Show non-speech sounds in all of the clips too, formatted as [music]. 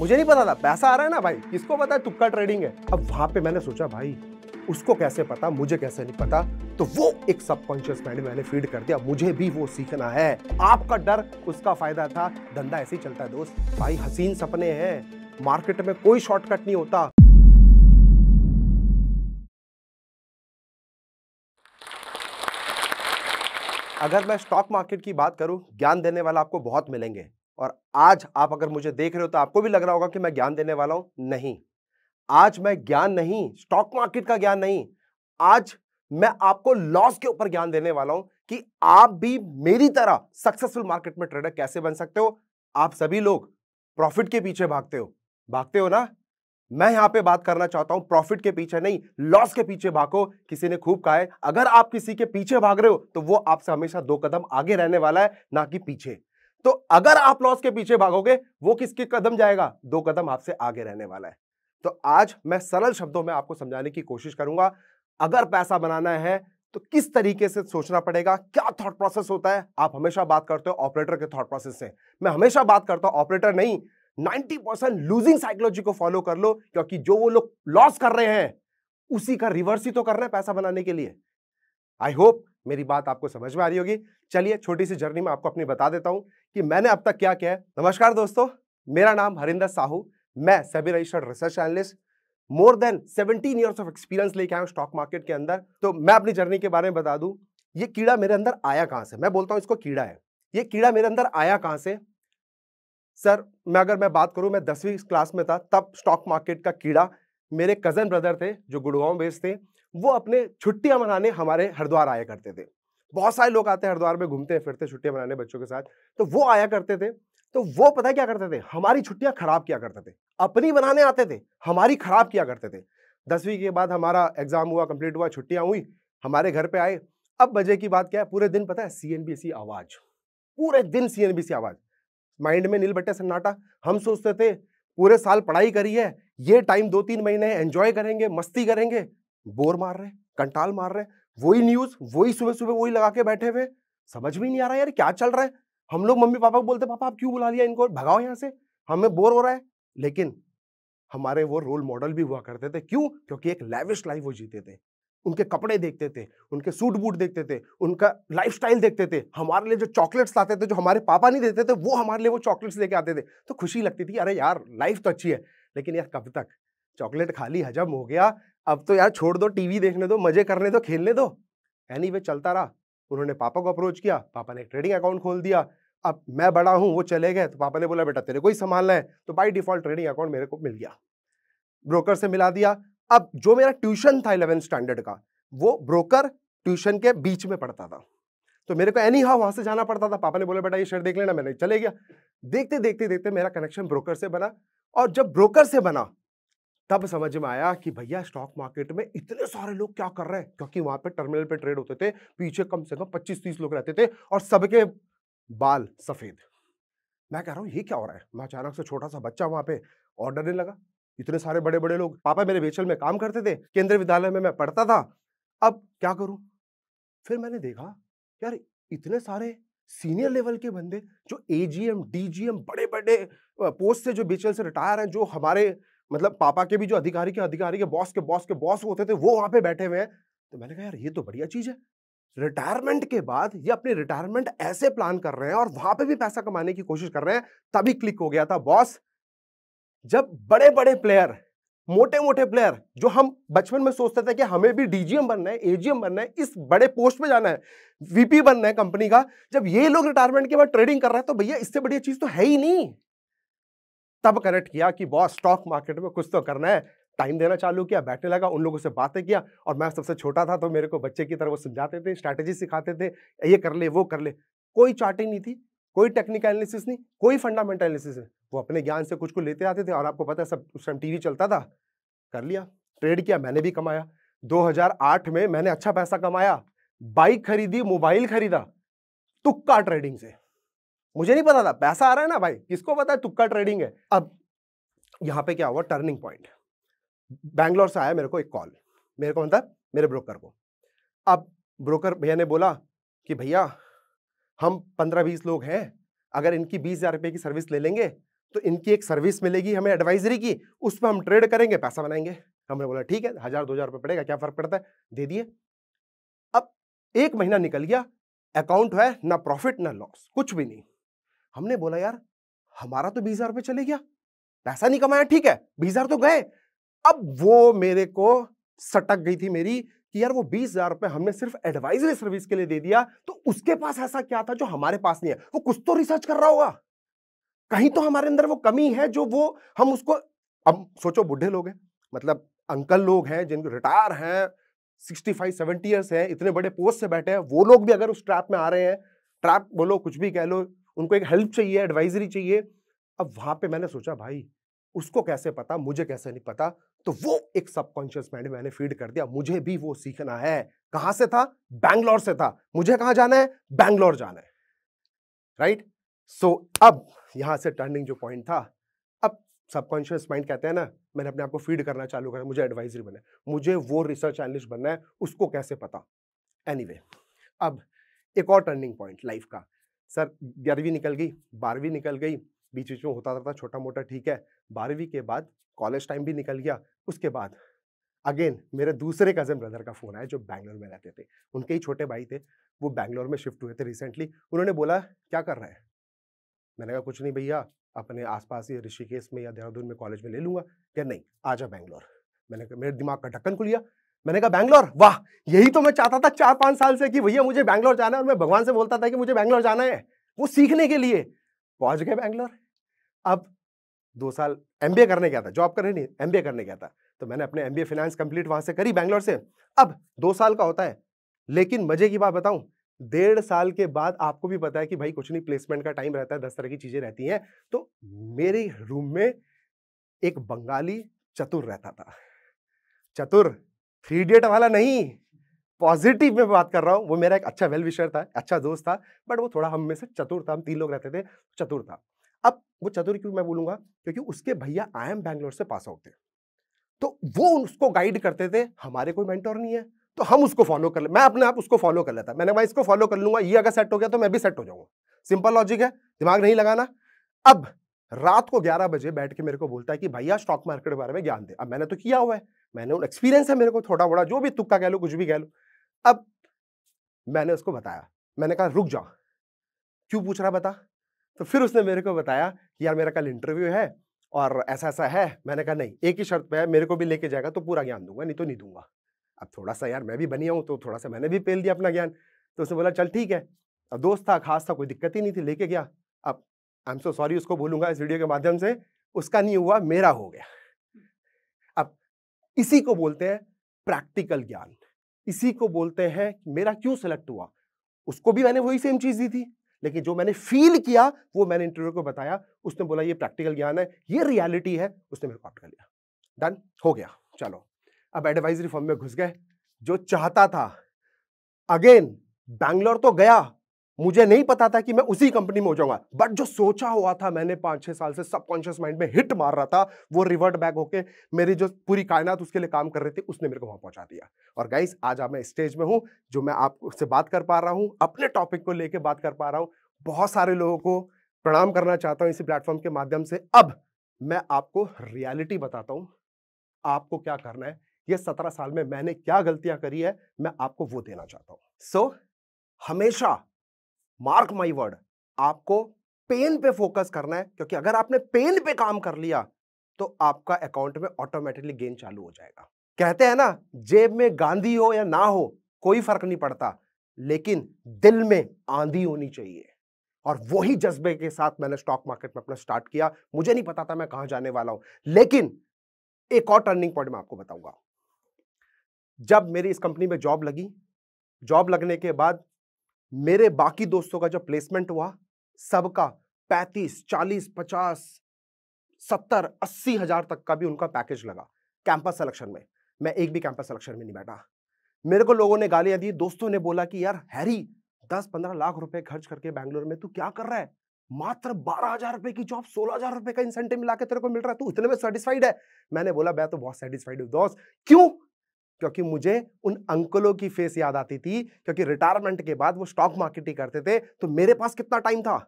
मुझे नहीं पता था पैसा आ रहा है ना भाई किसको पता है तुक्का ट्रेडिंग है अब वहां पे मैंने सोचा भाई उसको कैसे पता मुझे कैसे नहीं पता तो वो एक सबकॉन्शियस माइंड मैंने फीड कर दिया मुझे भी वो सीखना है आपका डर उसका फायदा था धंधा ऐसे ही चलता है दोस्त भाई हसीन सपने हैं मार्केट में कोई शॉर्टकट नहीं होता अगर मैं स्टॉक मार्केट की बात करूं ज्ञान देने वाला आपको बहुत मिलेंगे और आज आप अगर मुझे देख रहे हो तो आपको भी लग रहा होगा कि मैं ज्ञान देने वाला हूं नहीं आज मैं ज्ञान नहीं स्टॉक मार्केट का ज्ञान नहीं आज मैं आपको लॉस के ऊपर ज्ञान देने वाला हूं कि आप भी मेरी तरह सक्सेसफुल मार्केट में ट्रेडर कैसे बन सकते हो आप सभी लोग प्रॉफिट के पीछे भागते हो भागते हो ना मैं यहां पे बात करना चाहता हूं प्रॉफिट के पीछे नहीं लॉस के पीछे भागो किसी ने खूब कहा है अगर आप किसी के पीछे भाग रहे हो तो वो आपसे हमेशा दो कदम आगे रहने वाला है ना कि पीछे तो अगर आप लॉस के पीछे भागोगे वो किसके कदम जाएगा दो कदम आपसे आगे रहने वाला है तो आज मैं सरल शब्दों में आपको समझाने की कोशिश करूंगा अगर पैसा बनाना है तो किस तरीके से सोचना पड़ेगा क्या थॉट प्रोसेस होता है आप हमेशा बात करते हो ऑपरेटर के थॉट प्रोसेस से मैं हमेशा बात करता हूं ऑपरेटर नहीं 90 परसेंट लूजिंग साइकोलॉजी को फॉलो कर लो क्योंकि जो वो लोग लॉस कर रहे हैं उसी का रिवर्स ही तो कर रहे हैं पैसा बनाने के लिए आई होप मेरी बात आपको समझ में आ रही होगी चलिए छोटी सी जर्नी में आपको अपनी बता देता हूं कि मैंने अब तक क्या किया है नमस्कार दोस्तों मेरा नाम हरिंदर साहू मैं सभी registered research analyst more than 17 years of experience लेके आया हूँ स्टॉक मार्केट के अंदर तो मैं अपनी जर्नी के बारे में बता दूं ये कीड़ा मेरे अंदर आया कहाँ से मैं बोलता हूँ इसको कीड़ा है ये कीड़ा मेरे अंदर आया कहाँ से सर मैं अगर मैं बात करूँ मैं दसवीं क्लास में था तब स्टॉक मार्केट का कीड़ा मेरे कज़न ब्रदर थे जो गुड़गांव बेस्ड थे वो अपने छुट्टियां मनाने हमारे हरिद्वार आया करते थे बहुत सारे लोग आते हैं हरिद्वार में घूमते हैं फिरते छुट्टियां मनाने बच्चों के साथ तो वो आया करते थे तो वो पता क्या करते थे हमारी छुट्टियां खराब किया करते थे अपनी बनाने आते थे हमारी खराब किया करते थे दसवीं के बाद हमारा एग्जाम हुआ कंप्लीट हुआ छुट्टियां हुई हमारे घर पे आए अब बजे की बात क्या है पूरे दिन पता है सी आवाज पूरे दिन सी आवाज माइंड में नील बट्टे सन्नाटा हम सोचते थे पूरे साल पढ़ाई करी है ये टाइम दो तीन महीने एंजॉय करेंगे मस्ती करेंगे बोर मार रहे कंटाल मार रहे वही न्यूज वही सुबह सुबह वही लगा के बैठे हुए समझ में नहीं आ रहा यार क्या चल रहा है हम लोग मम्मी पापा को बोलते पापा आप क्यों बुला लिया इनको भगाओ यहाँ से हमें बोर हो रहा है लेकिन हमारे वो रोल मॉडल भी हुआ करते थे क्यों क्योंकि एक लेविश लाइफ वो जीते थे उनके कपड़े देखते थे उनके सूट बूट देखते थे उनका लाइफस्टाइल देखते थे हमारे लिए जो चॉकलेट्स लाते थे जो हमारे पापा नहीं देते थे वो हमारे लिए वो चॉकलेट्स लेके आते थे तो खुशी लगती थी अरे यार लाइफ तो अच्छी है लेकिन यार कब तक चॉकलेट खाली हजम हो गया अब तो यार छोड़ दो टीवी देखने दो मजे करने दो खेलने दो एनी वे चलता रहा उन्होंने पापा को अप्रोच किया पापा ने एक ट्रेडिंग अकाउंट खोल दिया अब मैं बड़ा हूँ वो चले गए तो पापा ने बोला बेटा तेरे को ही संभालना है तो बाई डिफॉल्ट ट्रेडिंग अकाउंट मेरे को मिल गया ब्रोकर से मिला दिया अब जो मेरा ट्यूशन था इलेवेंथ स्टैंडर्ड का वो ब्रोकर ट्यूशन के बीच में पढ़ता था तो मेरे को एनी हाउ वहाँ से जाना पड़ता था पापा ने बोला बेटा ये शेयर देख लेना मैंने चले गया देखते देखते देखते मेरा कनेक्शन ब्रोकर से बना और जब ब्रोकर से बना तब समझ में आया कि भैया स्टॉक मार्केट में इतने सारे लोग क्या कर रहे हैं क्योंकि वहां पे टर्मिनल पे ट्रेड होते थे पीछे कम से कम 25-30 लोग रहते थे और सबके बाल सफेद मैं कह रहा हूँ ये क्या हो रहा है मैं अचानक से छोटा सा बच्चा वहां पे ऑर्डर नहीं लगा इतने सारे बड़े बड़े लोग पापा मेरे बेचल में काम करते थे केंद्रीय विद्यालय में मैं पढ़ता था अब क्या करूं फिर मैंने देखा यार इतने सारे सीनियर लेवल के बंदे जो एजीएम डीजीएम बड़े बड़े पोस्ट से जो बेचल से रिटायर हैं जो हमारे मतलब पापा के भी जो अधिकारी के अधिकारी के बॉस के बॉस के बॉस होते थे वो वहां पे बैठे हुए हैं तो मैंने कहा यार ये तो बढ़िया चीज है रिटायरमेंट के बाद ये अपनी रिटायरमेंट ऐसे प्लान कर रहे हैं और वहां पे भी पैसा कमाने की कोशिश कर रहे हैं तभी क्लिक हो गया था बॉस जब बड़े बड़े प्लेयर मोटे मोटे प्लेयर जो हम बचपन में सोचते थे कि हमें भी डीजीएम बनना है एजीएम बनना है इस बड़े पोस्ट पे जाना है वीपी बनना है कंपनी का जब ये लोग रिटायरमेंट के बाद ट्रेडिंग कर रहे हैं तो भैया इससे बढ़िया चीज तो है ही नहीं तब कनेक्ट किया कि बॉस स्टॉक मार्केट में कुछ तो करना है टाइम देना चालू किया बैठने लगा उन लोगों से बातें किया और मैं सबसे छोटा था तो मेरे को बच्चे की तरह वो समझाते थे स्ट्रैटेजी सिखाते थे ये कर ले वो कर ले कोई चार्टिंग नहीं थी कोई टेक्निकल एनालिसिस नहीं कोई फंडामेंटल एनालिसिस नहीं वो अपने ज्ञान से कुछ को लेते आते थे और आपको पता है सब उस टाइम टीवी चलता था कर लिया ट्रेड किया मैंने भी कमाया 2008 में मैंने अच्छा पैसा कमाया बाइक खरीदी मोबाइल खरीदा तुक्का ट्रेडिंग से मुझे नहीं पता था पैसा आ रहा है ना भाई किसको पता है तुक्का ट्रेडिंग है अब यहाँ पे क्या हुआ टर्निंग पॉइंट बैंगलोर से आया मेरे को एक कॉल मेरे को मतलब मेरे ब्रोकर को अब ब्रोकर भैया ने बोला कि भैया हम पंद्रह बीस लोग हैं अगर इनकी बीस हज़ार रुपये की सर्विस ले लेंगे तो इनकी एक सर्विस मिलेगी हमें एडवाइजरी की उस पर हम ट्रेड करेंगे पैसा बनाएंगे हमने बोला ठीक है हज़ार दो हज़ार रुपये पड़ेगा क्या फ़र्क पड़ता है दे दिए अब एक महीना निकल गया अकाउंट है ना प्रॉफिट ना लॉस कुछ भी नहीं हमने बोला यार हमारा तो बीस हजार रुपये चले गया पैसा नहीं कमाया ठीक है बीस हजार तो गए अब वो मेरे को सटक गई थी मेरी कि यार वो बीस हजार रुपये हमने सिर्फ एडवाइजरी सर्विस के लिए दे दिया तो उसके पास ऐसा क्या था जो हमारे पास नहीं है वो कुछ तो रिसर्च कर रहा होगा कहीं तो हमारे अंदर वो कमी है जो वो हम उसको अब सोचो बुढ़े लोग हैं मतलब अंकल लोग हैं जिनको रिटायर हैं सिक्सटी फाइव सेवेंटी ईयर्स हैं इतने बड़े पोस्ट से बैठे हैं वो लोग भी अगर उस ट्रैप में आ रहे हैं ट्रैप बोलो कुछ भी कह लो उनको एक हेल्प चाहिए एडवाइजरी चाहिए अब वहां पे मैंने सोचा भाई उसको कैसे पता मुझे कैसे नहीं पता तो वो एक सबकॉन्शियस माइंड मैंने फीड कर दिया मुझे भी वो सीखना है कहां से था बैंगलोर से था मुझे कहां जाना है बैंगलोर जाना है राइट right? सो so, अब यहां से टर्निंग जो पॉइंट था अब सबकॉन्शियस माइंड कहते हैं ना मैंने अपने आप को फीड करना चालू करा मुझे एडवाइजरी बनना है मुझे वो रिसर्च एनलिस्ट बनना है उसको कैसे पता एनी anyway, अब एक और टर्निंग पॉइंट लाइफ का सर ग्यारहवीं निकल गई बारहवीं निकल गई बीच बीच में होता रहता छोटा मोटा ठीक है बारहवीं के बाद कॉलेज टाइम भी निकल गया उसके बाद अगेन मेरे दूसरे कज़न ब्रदर का फ़ोन आया जो बैंगलोर में रहते थे उनके ही छोटे भाई थे वो बैंगलोर में शिफ्ट हुए थे रिसेंटली उन्होंने बोला क्या कर रहा है मैंने कहा कुछ नहीं भैया अपने आसपास ही ऋषिकेश में या देहरादून में कॉलेज में ले लूँगा क्या नहीं आ जा बैंगलोर मैंने कहा मेरे दिमाग का ढक्कन खुल गया मैंने कहा बैंगलोर वाह यही तो मैं चाहता था चार पांच साल से कि भैया मुझे बैंगलोर जाना है और मैं भगवान से बोलता था कि मुझे बैंगलोर जाना है वो सीखने के लिए पहुंच गए बैंगलोर अब दो साल एम करने गया था जॉब करने नहीं एम करने गया था तो मैंने अपने एम फाइनेंस कंप्लीट वहाँ से करी बैंगलोर से अब दो साल का होता है लेकिन मजे की बात बताऊं डेढ़ साल के बाद आपको भी पता है कि भाई कुछ नहीं प्लेसमेंट का टाइम रहता है दस तरह की चीज़ें रहती हैं तो मेरे रूम में एक बंगाली चतुर रहता था चतुर थ्री इडियट वाला नहीं पॉजिटिव में बात कर रहा हूँ वो मेरा एक अच्छा वेल विशर था अच्छा दोस्त था बट वो थोड़ा हम में से चतुर था हम तीन लोग रहते थे चतुर था अब वो चतुर क्यों मैं बोलूंगा क्योंकि उसके भैया आई एम बैंगलोर से पास आउट थे तो वो उसको गाइड करते थे हमारे कोई मेंटोर नहीं है तो हम उसको फॉलो कर ले मैं अपने आप उसको फॉलो कर लेता मैंने भाई इसको फॉलो कर लूंगा ये अगर सेट हो गया तो मैं भी सेट हो जाऊंगा सिंपल लॉजिक है दिमाग नहीं लगाना अब रात को 11 बजे बैठ के मेरे को बोलता है कि भैया स्टॉक मार्केट के बारे में ज्ञान दे अब मैंने तो किया हुआ है मैंने उन एक्सपीरियंस है मेरे को थोड़ा बड़ा जो भी तुक्का कह लो कुछ भी कह लो अब मैंने उसको बताया मैंने कहा रुक जाओ क्यों पूछ रहा बता तो फिर उसने मेरे को बताया कि यार मेरा कल इंटरव्यू है और ऐसा ऐसा है मैंने कहा नहीं एक ही शर्त पे है मेरे को भी लेके जाएगा तो पूरा ज्ञान दूंगा नहीं तो नहीं दूंगा अब थोड़ा सा यार मैं भी बनिया हूँ तो थोड़ा सा मैंने भी पेल दिया अपना ज्ञान तो उसने बोला चल ठीक है अब दोस्त था खास था कोई दिक्कत ही नहीं थी लेके गया आई एम सो सॉरी उसको भूलूंगा इस वीडियो के माध्यम से उसका नहीं हुआ मेरा हो गया अब इसी को बोलते हैं प्रैक्टिकल ज्ञान इसी को बोलते हैं मेरा क्यों सेलेक्ट हुआ उसको भी मैंने वही सेम चीज़ दी थी लेकिन जो मैंने फील किया वो मैंने इंटरव्यू को बताया उसने बोला ये प्रैक्टिकल ज्ञान है ये रियलिटी है उसने मेरे को आउट कर लिया डन हो गया चलो अब एडवाइजरी फॉर्म में घुस गए जो चाहता था अगेन बैंगलोर तो गया मुझे नहीं पता था कि मैं उसी कंपनी में हो जाऊंगा बट जो सोचा हुआ था मैंने पांच छह साल से सबकॉन्शियस माइंड में हिट मार रहा था वो रिवर्ट बैक होके मेरी जो पूरी कायनात उसके लिए काम कर रही थी उसने मेरे को वहां पहुंचा दिया और गाइस आज आप मैं स्टेज में हूं जो मैं आपसे बात कर पा रहा हूँ अपने टॉपिक को लेकर बात कर पा रहा हूं बहुत सारे लोगों को प्रणाम करना चाहता हूँ इसी प्लेटफॉर्म के माध्यम से अब मैं आपको रियालिटी बताता हूं आपको क्या करना है ये सत्रह साल में मैंने क्या गलतियां करी है मैं आपको वो देना चाहता हूँ सो so, हमेशा मार्क माई वर्ड आपको पेन पे फोकस करना है क्योंकि अगर आपने पेन पे काम कर लिया तो आपका अकाउंट में ऑटोमेटिकली गेन चालू हो जाएगा कहते हैं ना जेब में गांधी हो या ना हो कोई फर्क नहीं पड़ता लेकिन दिल में आंधी होनी चाहिए और वही जज्बे के साथ मैंने स्टॉक मार्केट में अपना स्टार्ट किया मुझे नहीं पता था मैं कहां जाने वाला हूं लेकिन एक और टर्निंग पॉइंट मैं आपको बताऊंगा जब मेरी इस कंपनी में जॉब लगी जॉब लगने के बाद मेरे बाकी दोस्तों का जो प्लेसमेंट हुआ सबका पैंतीस चालीस पचास सत्तर अस्सी हजार तक का भी उनका पैकेज लगा कैंपस सिलेक्शन में मैं एक भी कैंपस सिलेक्शन में नहीं बैठा मेरे को लोगों ने गालियां दी दोस्तों ने बोला कि यार हैरी दस पंद्रह लाख रुपए खर्च करके बैंगलोर में तू क्या कर रहा है मात्र बारह हजार रुपए की जॉब सोलह हजार रुपए का इंसेंटिव मिला के तेरे को मिल रहा है तू इतने में सेटिस्फाइड है मैंने बोला मैं तो बहुत सेटिस्फाइड हूँ दोस्त क्यों क्योंकि मुझे उन अंकलों की फेस याद आती थी क्योंकि रिटायरमेंट के बाद वो स्टॉक मार्केट ही करते थे तो मेरे पास कितना टाइम था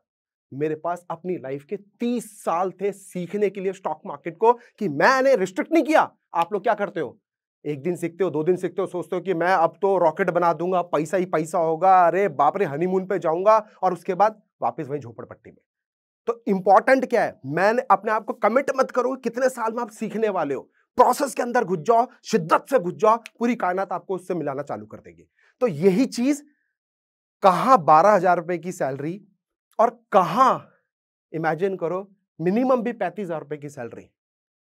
मेरे पास अपनी लाइफ के तीस साल थे सीखने के लिए स्टॉक मार्केट को कि मैंने रिस्ट्रिक्ट नहीं किया आप लोग क्या करते हो एक दिन सीखते हो दो दिन सीखते हो सोचते हो कि मैं अब तो रॉकेट बना दूंगा पैसा ही पैसा होगा अरे बाप रे हनीमून पे जाऊंगा और उसके बाद वापस वहीं झोपड़पट्टी में तो इंपॉर्टेंट क्या है मैंने अपने आप को कमिट मत करो कितने साल में आप सीखने वाले हो प्रोसेस के अंदर घुस जाओ शिद्दत से घुस जाओ पूरी कायनात आपको उससे मिलाना चालू कर देगी तो यही चीज कहां बारह हजार रुपए की सैलरी और कहां इमेजिन करो मिनिमम भी पैंतीस हजार रुपए की सैलरी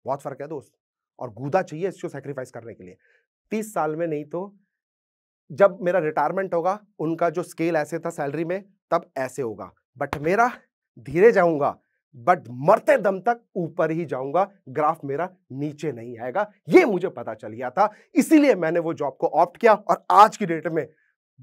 बहुत फर्क है दोस्त और गुदा चाहिए इसको सेक्रीफाइस करने के लिए तीस साल में नहीं तो जब मेरा रिटायरमेंट होगा उनका जो स्केल ऐसे था सैलरी में तब ऐसे होगा बट मेरा धीरे जाऊंगा बट मरते दम तक ऊपर ही जाऊंगा ग्राफ मेरा नीचे नहीं आएगा ये मुझे पता चल गया था इसीलिए मैंने वो जॉब को ऑप्ट किया और आज की डेट में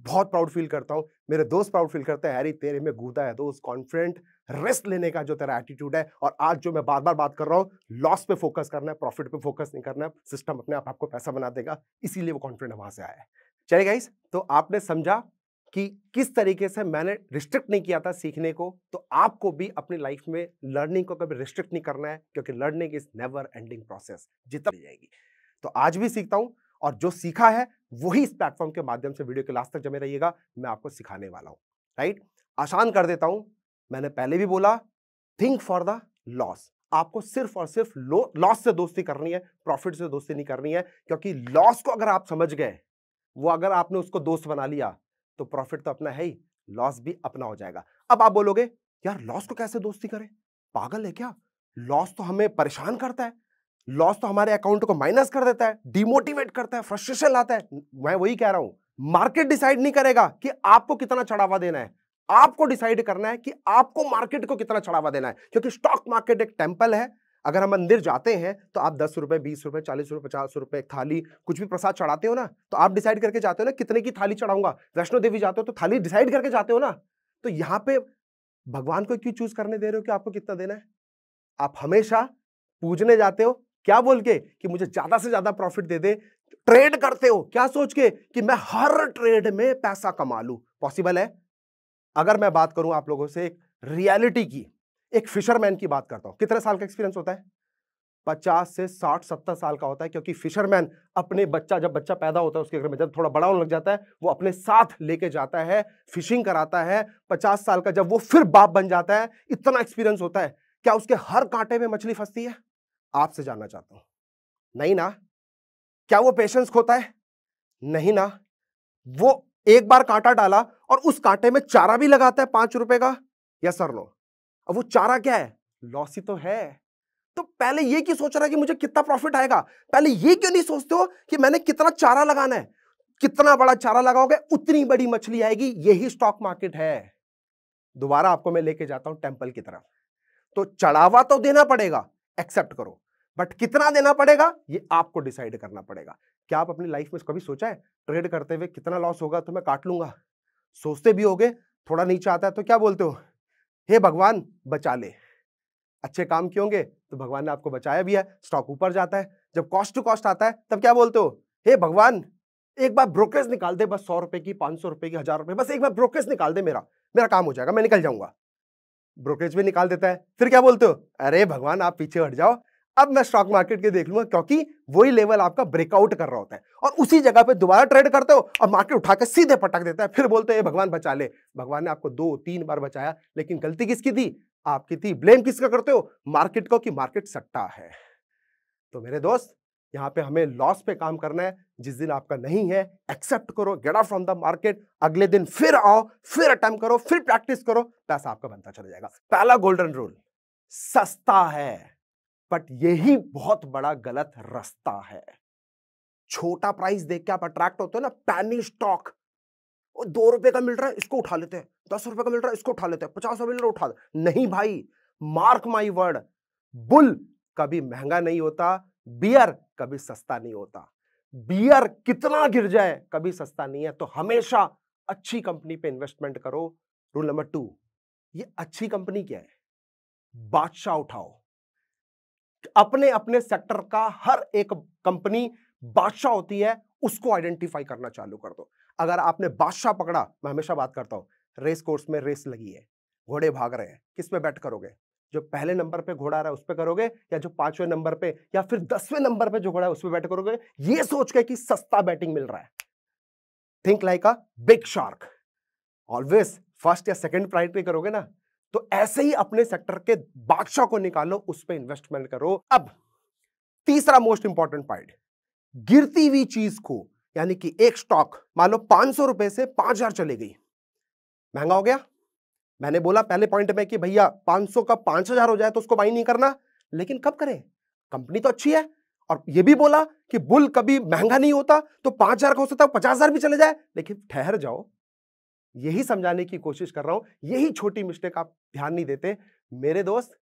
बहुत प्राउड फील करता हूं मेरे दोस्त प्राउड फील करते हैं हैरी तेरे में गूदा है दोस्त कॉन्फिडेंट रिस्क लेने का जो तेरा एटीट्यूड है और आज जो मैं बार बार बात कर रहा हूं लॉस पे फोकस करना है प्रॉफिट पे फोकस नहीं करना है सिस्टम अपने आप आपको पैसा बना देगा इसीलिए वो कॉन्फिडेंट वहां से आया है चलिए गाइस तो आपने समझा कि किस तरीके से मैंने रिस्ट्रिक्ट नहीं किया था सीखने को तो आपको भी अपनी लाइफ में लर्निंग को कभी रिस्ट्रिक्ट नहीं करना है क्योंकि learning is never ending process जितना जाएगी तो आज भी सीखता हूं और जो सीखा है वही इस प्लेटफॉर्म के माध्यम से वीडियो के लास्ट तक जमे रहिएगा मैं आपको सिखाने वाला हूँ राइट आसान कर देता हूँ मैंने पहले भी बोला थिंक फॉर द लॉस आपको सिर्फ और सिर्फ लॉस से दोस्ती करनी है प्रॉफिट से दोस्ती नहीं करनी है क्योंकि लॉस को अगर आप समझ गए वो अगर आपने उसको दोस्त बना लिया तो प्रॉफिट तो अपना है ही लॉस भी अपना हो जाएगा अब आप बोलोगे यार लॉस को कैसे दोस्ती करें पागल है क्या लॉस तो हमें परेशान करता है लॉस तो हमारे अकाउंट को माइनस कर देता है डिमोटिवेट करता है फ्रस्ट्रेशन लाता है मैं वही कह रहा हूं मार्केट डिसाइड नहीं करेगा कि आपको कितना चढ़ावा देना है आपको डिसाइड करना है कि आपको मार्केट को कितना चढ़ावा देना है क्योंकि स्टॉक मार्केट एक टेम्पल है अगर हम मंदिर जाते हैं तो आप दस रुपये बीस रुपये चालीस रुपये पचास रुपये थाली कुछ भी प्रसाद चढ़ाते हो ना तो आप डिसाइड करके जाते हो ना कितने की थाली चढ़ाऊंगा वैष्णो देवी जाते हो तो थाली डिसाइड करके जाते हो ना तो यहाँ पे भगवान को क्यों चूज करने दे रहे हो कि आपको कितना देना है आप हमेशा पूजने जाते हो क्या बोल के कि मुझे ज्यादा से ज्यादा प्रॉफिट दे दे ट्रेड करते हो क्या सोच के कि मैं हर ट्रेड में पैसा कमा लू पॉसिबल है अगर मैं बात करूं आप लोगों से एक रियलिटी की एक फिशरमैन की बात करता हूं कितने साल का एक्सपीरियंस होता है पचास से साठ सत्तर साल का होता है क्योंकि फिशरमैन अपने बच्चा जब बच्चा पैदा होता है उसके घर में जब थोड़ा बड़ा होने लग जाता है वो अपने साथ लेके जाता है फिशिंग कराता है पचास साल का जब वो फिर बाप बन जाता है इतना एक्सपीरियंस होता है क्या उसके हर कांटे में मछली फंसती है आपसे जानना चाहता हूं नहीं ना क्या वो पेशेंस खोता है नहीं ना वो एक बार कांटा डाला और उस कांटे में चारा भी लगाता है पांच रुपए का या सर लो अब वो चारा क्या है लॉस ही तो है तो पहले ये क्यों सोच रहा है कि मुझे कितना प्रॉफिट आएगा पहले ये क्यों नहीं सोचते हो कि मैंने कितना चारा लगाना है कितना बड़ा चारा लगाओगे उतनी बड़ी मछली आएगी यही स्टॉक मार्केट है दोबारा आपको मैं लेके जाता हूं टेम्पल की तरफ तो चढ़ावा तो देना पड़ेगा एक्सेप्ट करो बट कितना देना पड़ेगा ये आपको डिसाइड करना पड़ेगा क्या आप अपनी लाइफ में कभी सोचा है ट्रेड करते हुए कितना लॉस होगा तो मैं काट लूंगा सोचते भी होगे थोड़ा नीचे आता है तो क्या बोलते हो हे भगवान बचा ले अच्छे काम क्यों होंगे तो भगवान ने आपको बचाया भी है स्टॉक ऊपर जाता है जब कॉस्ट टू कॉस्ट आता है तब क्या बोलते हो हे भगवान एक बार ब्रोकरेज निकाल दे बस सौ रुपए की पांच सौ रुपए की हजार रुपए बस एक बार ब्रोकरेज निकाल दे मेरा मेरा काम हो जाएगा मैं निकल जाऊंगा ब्रोकरेज भी निकाल देता है फिर क्या बोलते हो अरे भगवान आप पीछे हट जाओ अब मैं स्टॉक मार्केट के देख लूंगा क्योंकि वही लेवल आपका ब्रेकआउट कर रहा होता है और उसी जगह पे दोबारा ट्रेड करते हो और मार्केट उठाकर सीधे पटक देता है [laughs] फिर बोलते हैं भगवान बचा ले भगवान ने आपको दो तीन बार बचाया लेकिन गलती किसकी थी आपकी थी ब्लेम किसका करते हो मार्केट को कि मार्केट सट्टा है तो मेरे दोस्त यहाँ पे हमें लॉस पे काम करना है जिस दिन आपका नहीं है एक्सेप्ट करो get out from the market अगले दिन फिर आओ फिर अटेम्प्ट करो फिर प्रैक्टिस करो पैसा आपका बनता चला जाएगा पहला गोल्डन रूल सस्ता है बट यही बहुत बड़ा गलत रास्ता है छोटा प्राइस देख के आप अट्रैक्ट होते हो ना पैनी स्टॉक दो रुपए का मिल रहा है इसको उठा लेते हैं दस रुपए का मिल रहा है इसको उठा लेते हैं पचास रुपए मिल रहा उठा नहीं भाई मार्क माई वर्ड बुल कभी महंगा नहीं होता बियर कभी सस्ता नहीं होता बियर कितना गिर जाए कभी सस्ता नहीं है तो हमेशा अच्छी कंपनी पे इन्वेस्टमेंट करो रूल नंबर टू ये अच्छी कंपनी क्या है बादशाह उठाओ अपने अपने सेक्टर का हर एक कंपनी बादशाह होती है उसको आइडेंटिफाई करना चालू कर दो अगर आपने बादशाह पकड़ा मैं हमेशा बात करता हूं रेस कोर्स में रेस लगी है घोड़े भाग रहे हैं किस पे बैट करोगे जो पहले नंबर पे घोड़ा रहा है उस पर करोगे या जो पांचवें नंबर पे या फिर दसवें नंबर पे जो घोड़ा है उस पर बैट करोगे ये सोच के कि सस्ता बैटिंग मिल रहा है think like a big shark always first या सेकंड पे करोगे ना तो ऐसे ही अपने सेक्टर के बादशाह को निकालो उस पर इन्वेस्टमेंट करो अब तीसरा मोस्ट इंपॉर्टेंट पॉइंट गिरती हुई चीज को यानी कि एक स्टॉक मान लो पांच सौ रुपए से पांच हजार चले गई महंगा हो गया मैंने बोला पहले पॉइंट में कि भैया पांच सौ का पांच हजार हो जाए तो उसको बाई नहीं करना लेकिन कब करें कंपनी तो अच्छी है और ये भी बोला कि बुल कभी महंगा नहीं होता तो पांच हजार का हो सकता है पचास हजार भी चले जाए लेकिन ठहर जाओ यही समझाने की कोशिश कर रहा हूं यही छोटी मिस्टेक आप ध्यान नहीं देते मेरे दोस्त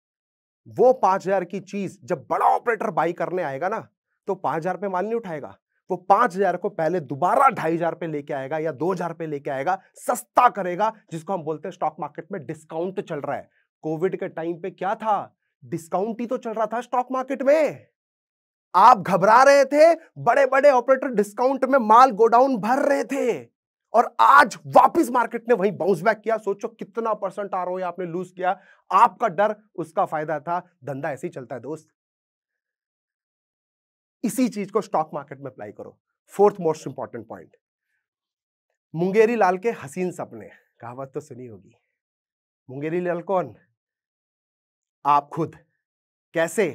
वो पांच हजार की चीज जब बड़ा ऑपरेटर बाई करने आएगा ना तो पांच हजार पे माल नहीं उठाएगा वो पांच हजार को पहले दोबारा ढाई हजार पे लेके आएगा या दो हजार पे लेके आएगा सस्ता करेगा जिसको हम बोलते हैं स्टॉक मार्केट में डिस्काउंट चल रहा है कोविड के टाइम पे क्या था डिस्काउंट ही तो चल रहा था स्टॉक मार्केट में आप घबरा रहे थे बड़े बड़े ऑपरेटर डिस्काउंट में माल गोडाउन भर रहे थे और आज वापस मार्केट ने वही बाउंस बैक किया सोचो कितना परसेंट आ रहा आपने लूज किया आपका डर उसका फायदा था धंधा ऐसे ही चलता है दोस्त इसी चीज को स्टॉक मार्केट में अप्लाई करो fourth most important point Mungeri Lal के हसीन सपने कहावत तो सुनी होगी मुंगेरी लाल कौन आप खुद कैसे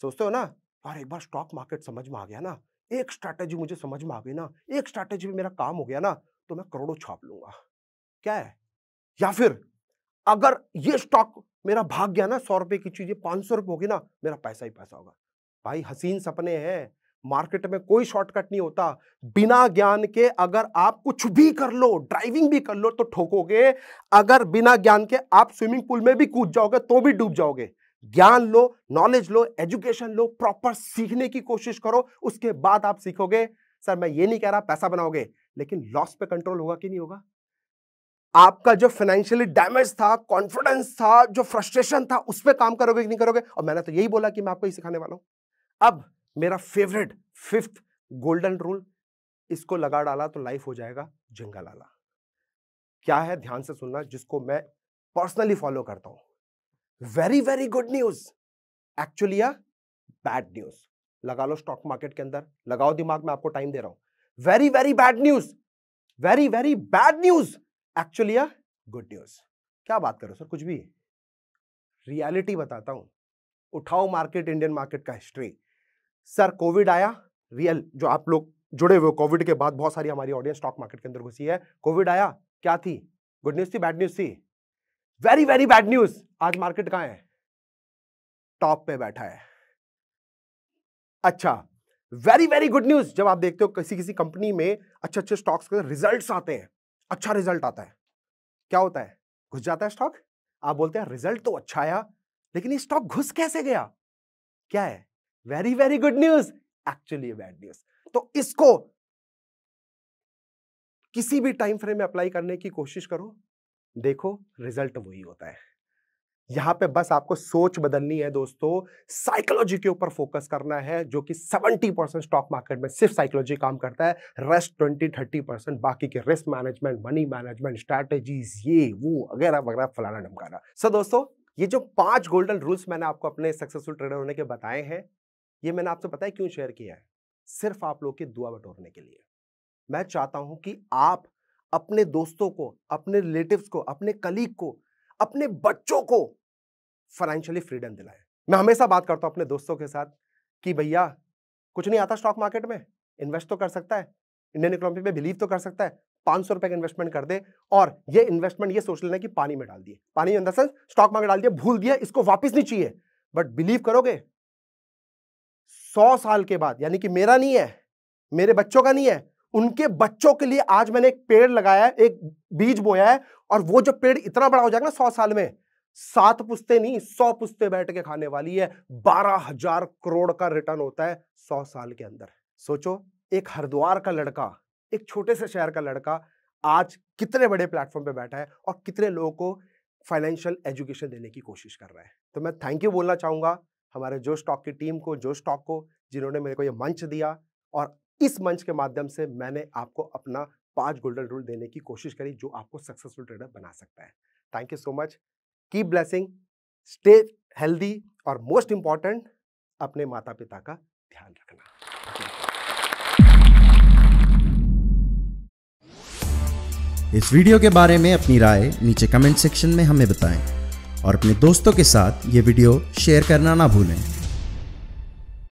सोचते हो ना यार एक बार स्टॉक मार्केट समझ में आ गया ना एक स्ट्रैटेजी मुझे समझ में आ गई ना एक स्ट्रैटेजी में मेरा काम हो गया ना तो मैं करोड़ों छाप लूंगा क्या है या फिर अगर ये स्टॉक मेरा भाग गया ना सौ रुपए की चीज ये पांच सौ रुपए होगी ना मेरा पैसा ही पैसा होगा भाई हसीन सपने हैं मार्केट में कोई शॉर्टकट नहीं होता बिना ज्ञान के अगर आप कुछ भी कर लो ड्राइविंग भी कर लो तो ठोकोगे अगर बिना ज्ञान के आप स्विमिंग पूल में भी कूद जाओगे तो भी डूब जाओगे ज्ञान लो नॉलेज लो एजुकेशन लो प्रॉपर सीखने की कोशिश करो उसके बाद आप सीखोगे सर मैं ये नहीं कह रहा पैसा बनाओगे लेकिन लॉस पे कंट्रोल होगा कि नहीं होगा आपका जो फाइनेंशियली डैमेज था कॉन्फिडेंस था जो फ्रस्ट्रेशन था उस पर काम करोगे कि नहीं करोगे और मैंने तो यही बोला कि मैं आपको यही सिखाने वाला हूं अब मेरा फेवरेट फिफ्थ गोल्डन रूल इसको लगा डाला तो लाइफ हो जाएगा जंगल लाला क्या है ध्यान से सुनना जिसको मैं पर्सनली फॉलो करता हूं very very good news actually bad news लगा लो स्टॉक मार्केट के अंदर लगाओ दिमाग में आपको टाइम दे रहा हूं very very bad news very very bad news actually good news क्या बात करो सर कुछ भी रियलिटी बताता हूं उठाओ मार्केट इंडियन मार्केट का हिस्ट्री सर कोविड आया रियल जो आप लोग जुड़े हुए कोविड के बाद बहुत सारी हमारी ऑडियंस स्टॉक मार्केट के अंदर घुसी है कोविड आया क्या थी गुड न्यूज थी बैड न्यूज थी वेरी वेरी बैड न्यूज आज मार्केट कहाँ है टॉप पे बैठा है अच्छा वेरी वेरी गुड न्यूज जब आप देखते हो किसी किसी कंपनी में अच्छे अच्छे स्टॉक्स के रिजल्ट आते हैं अच्छा रिजल्ट आता है क्या होता है घुस जाता है स्टॉक आप बोलते हैं रिजल्ट तो अच्छा आया लेकिन ये स्टॉक घुस कैसे गया क्या है very very good news actually bad news तो इसको किसी भी टाइम फ्रेम में अप्लाई करने की कोशिश करो देखो रिजल्ट वही होता है यहां पे बस आपको सोच बदलनी है दोस्तों साइकोलॉजी के ऊपर फोकस करना है जो कि 70 परसेंट स्टॉक मार्केट में सिर्फ साइकोलॉजी काम करता है रेस्ट 20 30 परसेंट बाकी के risk management money management strategies ये वो वगैरह वगैरह फलाना ढमकाना सो दोस्तों ये जो पांच गोल्डन रूल्स मैंने आपको अपने सक्सेसफुल ट्रेडर होने के बताए हैं ये मैंने आपसे पता है क्यों शेयर किया है सिर्फ आप लोग की दुआ बटोरने के लिए मैं चाहता हूं कि आप अपने दोस्तों को अपने रिलेटिव्स को अपने कलीग को अपने बच्चों को फाइनेंशियली फ्रीडम दिलाए मैं हमेशा बात करता हूं अपने दोस्तों के साथ कि भैया कुछ नहीं आता स्टॉक मार्केट में इन्वेस्ट तो कर सकता है इंडियन इकोनॉमी में बिलीव तो कर सकता है पांच सौ रुपए का इन्वेस्टमेंट कर दे और ये इन्वेस्टमेंट ये सोच लेना कि पानी में डाल दिए पानी in the sense stock market डाल दिया भूल दिया इसको वापस नहीं चाहिए बट बिलीव करोगे सौ साल के बाद यानी कि मेरा नहीं है मेरे बच्चों का नहीं है उनके बच्चों के लिए आज मैंने एक पेड़ लगाया है एक बीज बोया है और वो जो पेड़ इतना बड़ा हो जाएगा ना सौ साल में सात पुस्ते नहीं सौ पुस्ते बैठ के खाने वाली है बारह हजार करोड़ का रिटर्न होता है सौ साल के अंदर सोचो एक हरिद्वार का लड़का एक छोटे से शहर का लड़का आज कितने बड़े प्लेटफॉर्म पे बैठा है और कितने लोगों को फाइनेंशियल एजुकेशन देने की कोशिश कर रहा है तो मैं थैंक यू बोलना चाहूँगा हमारे जो स्टॉक की टीम को जो स्टॉक को जिन्होंने मेरे को ये मंच दिया और इस मंच के माध्यम से मैंने आपको अपना पांच गोल्डन रूल देने की कोशिश करी जो आपको सक्सेसफुल ट्रेडर बना सकता है thank you so much keep blessing stay healthy और मोस्ट इंपॉर्टेंट अपने माता पिता का ध्यान रखना इस वीडियो के बारे में अपनी राय नीचे कमेंट सेक्शन में हमें बताएं और अपने दोस्तों के साथ ये वीडियो शेयर करना ना भूलें